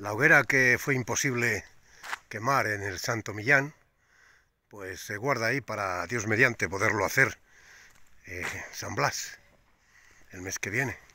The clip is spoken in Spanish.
La hoguera que fue imposible quemar en el Santo Millán, pues se guarda ahí para Dios mediante poderlo hacer eh, San Blas el mes que viene.